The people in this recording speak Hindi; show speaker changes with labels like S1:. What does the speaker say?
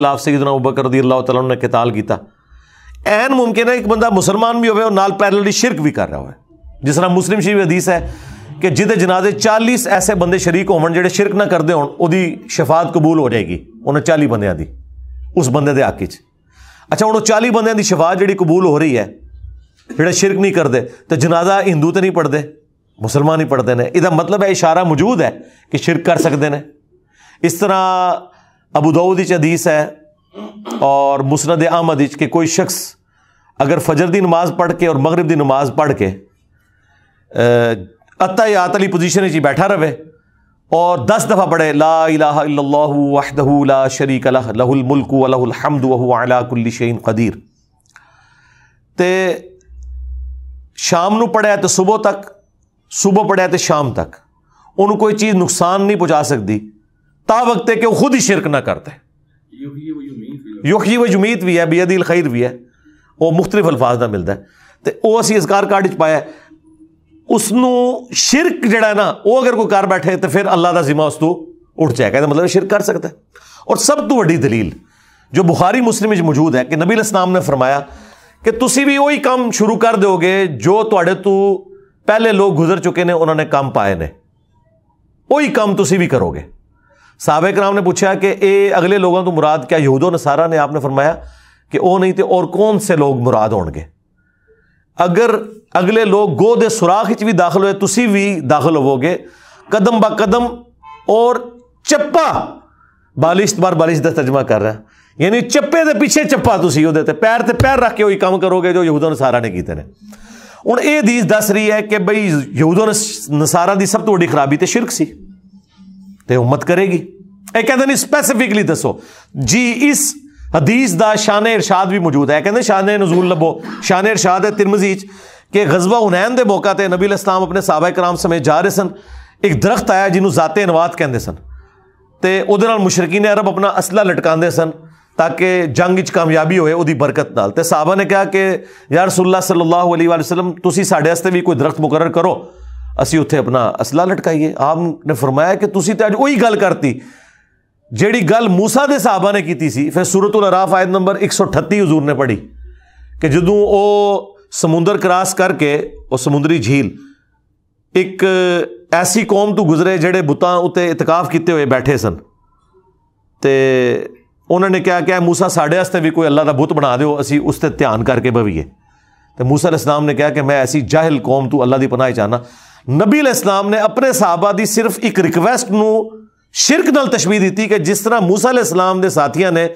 S1: खिलाफ सईदना बकर रदी अल्लाह तला ने कताल किया एन मुमकिन है एक बंदा मुसलमान भी हो नाल पैरलली शिरक भी कर रहा हो जिस तरह मुस्लिम शरीफ हदीस है कि जिदे जनाजे चालीस ऐसे बंदे शरीक हो जोड़े शिरक ना करते हो शफात कबूल हो जाएगी उन्हें चाली बंद की उस बंदे के हक अच्छा हूँ चाली बंद की शफात जी कबूल हो रही है जो शिरक नहीं करते तो जनाजा हिंदू तो नहीं पढ़ते मुसलमान ही पढ़ते हैं यदा मतलब है इशारा मौजूद है कि शिरक कर सकते हैं इस तरह अबू दाऊद हदीस है और मुसनद अहमद के कोई शख्स अगर फजर दी नमाज पढ़ के और मगरब की नमाज पढ़ के अत्ता या आतली पोजीशन जी बैठा रहे और दस दफ़ा पढ़े ला लाहदला शरीक लहुलमुल्क वलहमद वलाकुल्लिशन कदीर तो ਸ਼ਾਮ ਨੂੰ ਪੜਿਆ ਤੇ ਸਵੇਰ ਤੱਕ ਸਵੇਰ ਪੜਿਆ ਤੇ ਸ਼ਾਮ ਤੱਕ ਉਹਨੂੰ कोई चीज़ नुकसान नहीं पहुँचा सकती ता ताबक के वो खुद ही शिरक ना करते युखी व जुमीत भी है बेदील खैर भी है वह मुख्तलिफ अल्फाज का मिलता है तो वो असी इस कार कार्ड पाया उसू शिरक जड़ा ना वो अगर कोई कर बैठे तो फिर अल्लाह का जिम्मा उस तू उठ जाएगा तो मतलब शिरक कर सकता है और सब तो वही दलील जो बुखारी मुस्लिम मौजूद है कि नबील इस्लाम ने फरमाया कि तुम भी वही काम शुरू कर दोगे जो थोड़े तो पहले लोग गुजर चुके हैं उन्होंने काम पाए ने वही काम तुम भी करोगे साहब राम ने पूछा कि ये अगले लोगों तो मुराद क्या यहूदो नसारा ने आपने फरमाया कि ओ नहीं थे तो और कौन से लोग मुराद गए अगर अगले लोग गो दे सुराख भी दाखिल हुए तुम भी दाखिल होवोगे कदम ब कदम और चप्पा बालिश बार बालिश का तर्जमा कर रहा है यानी चप्पे के पीछे चप्पा तुम वो पैर से पैर रख के उ काम करोगे जो यहूदो नसारा सारा ने किए ने हूँ यह दीज दस रही है कि बई यूदो नसारा की सब तो वो खराबी तो शिरक सी तो ਉਮਤ करेगी एक कहते नहीं ਸਪੈਸੀਫਿਕਲੀ दसो जी इस हदीस का शान इरशाद भी मौजूद है कहते शान नजूल लबो शान इरशाद है तिरमजीज के गजबा हुनैन के मौका से नबी इस्लाम अपने सबा कराम समेत जा रहे सन एक दरख्त आया जिन्होंने जाते अनुवाद कहते सन तो मुशरकीन मुशरकी ने अरब अपना असला लटका सन ताकि जंग कामयाबी हो बरकत न साहबा ने कहा कि यार सुल्ला सल्लाह वसलम तुम साढ़े भी कोई दरख्त मुकर करो ਅਸੀਂ ਉੱਥੇ ਆਪਣਾ ਅਸਲਾ ਲਟਕਾਈਏ ਆਪ ਨੇ ਫਰਮਾਇਆ ਕਿ ਤੁਸੀਂ ਤਾਂ ਅੱਜ ਉਹੀ ਗੱਲ ਕਰਤੀ ਜਿਹੜੀ ਗੱਲ موسی ਦੇ ਸਾਹਬਾ ਨੇ ਕੀਤੀ ਸੀ ਫਿਰ ਸੂਰਤੁਲ ਅਰਾਫ ਆਇਤ ਨੰਬਰ 138 ਹਜ਼ੂਰ ਨੇ ਪੜ੍ਹੀ ਕਿ ਜਦੋਂ ਉਹ ਸਮੁੰਦਰ ਕਰਾਸ ਕਰਕੇ ਉਹ ਸਮੁੰਦਰੀ ਝੀਲ ਇੱਕ ਐਸੀ ਕੌਮ ਤੋਂ ਗੁਜ਼ਰੇ ਜਿਹੜੇ ਬੁੱਤਾਂ ਉਤੇ ਇਤਕਾਫ ਕੀਤੇ ਹੋਏ ਬੈਠੇ ਸਨ ਤੇ ਉਹਨਾਂ ਨੇ ਕਿਹਾ ਕਿ موسی ਸਾਡੇ ਵਾਸਤੇ ਵੀ ਕੋਈ ਅੱਲਾ ਦਾ ਬੁੱਤ ਬਣਾ ਦਿਓ ਅਸੀਂ ਉਸ ਤੇ ਧਿਆਨ ਕਰਕੇ ਬਵੀਏ ਤੇ موسی ਅਲੈਹਿਸਲਾਮ ਨੇ ਕਿਹਾ ਕਿ ਮੈਂ ਐਸੀ ਜਾਹਲ ਕੌਮ ਤੋਂ ਅੱਲਾ ਦੀ ਪਨਾਹ ਚਾਹਨਾ ਨਬੀ ਅਲੈਹਿਸਲਾਮ ਨੇ ਆਪਣੇ ਸਾਹਬਾ ਦੀ ਸਿਰਫ ਇੱਕ ਰਿਕਵੈਸਟ ਨੂੰ ਸ਼ਿਰਕ ਨਾਲ ਤਸ਼ਬੀਹ ਦਿੱਤੀ ਕਿ ਜਿਸ ਤਰ੍ਹਾਂ موسی ਅਲੈਹਿਸਲਾਮ ਦੇ ਸਾਥੀਆਂ ਨੇ